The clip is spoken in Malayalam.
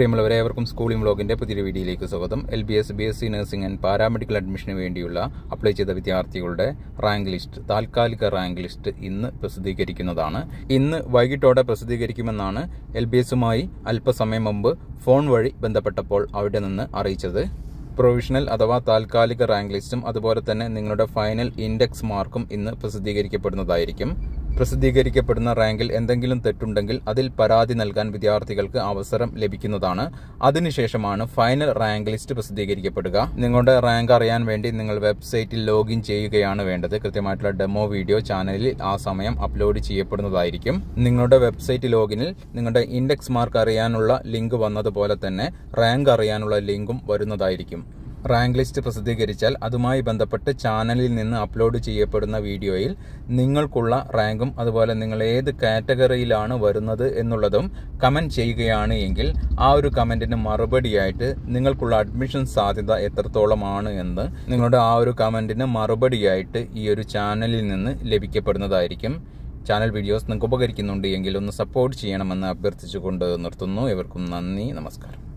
പ്രിയമുള്ളവരെ ഏവർക്കും സ്കൂളിംഗ് വ്ളോഗിൻ്റെ പുതിയൊരു വീഡിയോയിലേക്ക് സ്വാഗതം L B S B S C nursing and paramedical അഡ്മിഷന് വേണ്ടിയുള്ള അപ്ലൈ ചെയ്ത വിദ്യാർത്ഥികളുടെ റാങ്ക് ലിസ്റ്റ് താൽക്കാലിക റാങ്ക് ലിസ്റ്റ് ഇന്ന് പ്രസിദ്ധീകരിക്കുന്നതാണ് ഇന്ന് വൈകിട്ടോടെ പ്രസിദ്ധീകരിക്കുമെന്നാണ് എൽ ബി എസുമായി അല്പസമയം മുമ്പ് ഫോൺ വഴി ബന്ധപ്പെട്ടപ്പോൾ അവിടെ നിന്ന് അറിയിച്ചത് പ്രൊവിഷണൽ അഥവാ താൽക്കാലിക റാങ്ക് ലിസ്റ്റും അതുപോലെ തന്നെ നിങ്ങളുടെ ഫൈനൽ ഇൻഡെക്സ് മാർക്കും ഇന്ന് പ്രസിദ്ധീകരിക്കപ്പെടുന്നതായിരിക്കും പ്രസിദ്ധീകരിക്കപ്പെടുന്ന റാങ്കിൽ എന്തെങ്കിലും തെറ്റുണ്ടെങ്കിൽ അതിൽ പരാതി നൽകാൻ വിദ്യാർത്ഥികൾക്ക് അവസരം ലഭിക്കുന്നതാണ് അതിനുശേഷമാണ് ഫൈനൽ റാങ്ക് ലിസ്റ്റ് പ്രസിദ്ധീകരിക്കപ്പെടുക നിങ്ങളുടെ റാങ്ക് അറിയാൻ വേണ്ടി നിങ്ങൾ വെബ്സൈറ്റിൽ ലോഗിൻ ചെയ്യുകയാണ് വേണ്ടത് കൃത്യമായിട്ടുള്ള ഡെമോ വീഡിയോ ചാനലിൽ ആ സമയം അപ്ലോഡ് ചെയ്യപ്പെടുന്നതായിരിക്കും നിങ്ങളുടെ വെബ്സൈറ്റ് ലോഗിനിൽ നിങ്ങളുടെ ഇൻഡെക്സ് മാർക്ക് അറിയാനുള്ള ലിങ്ക് വന്നതുപോലെ തന്നെ റാങ്ക് അറിയാനുള്ള ലിങ്കും വരുന്നതായിരിക്കും റാങ്ക് ലിസ്റ്റ് പ്രസിദ്ധീകരിച്ചാൽ അതുമായി ബന്ധപ്പെട്ട് ചാനലിൽ നിന്ന് അപ്ലോഡ് ചെയ്യപ്പെടുന്ന വീഡിയോയിൽ നിങ്ങൾക്കുള്ള റാങ്കും അതുപോലെ നിങ്ങൾ ഏത് കാറ്റഗറിയിലാണ് വരുന്നത് എന്നുള്ളതും കമൻറ്റ് ചെയ്യുകയാണ് എങ്കിൽ ആ ഒരു കമൻറ്റിന് മറുപടിയായിട്ട് നിങ്ങൾക്കുള്ള അഡ്മിഷൻ സാധ്യത എത്രത്തോളമാണ് എന്ന് നിങ്ങളുടെ ആ ഒരു കമൻറ്റിന് മറുപടിയായിട്ട് ഈ ഒരു ചാനലിൽ നിന്ന് ലഭിക്കപ്പെടുന്നതായിരിക്കും ചാനൽ വീഡിയോസ് നിങ്ങൾക്ക് ഉപകരിക്കുന്നുണ്ട് എങ്കിൽ ഒന്ന് സപ്പോർട്ട് ചെയ്യണമെന്ന് അഭ്യർത്ഥിച്ചുകൊണ്ട് നിർത്തുന്നു ഇവർക്കും നന്ദി നമസ്കാരം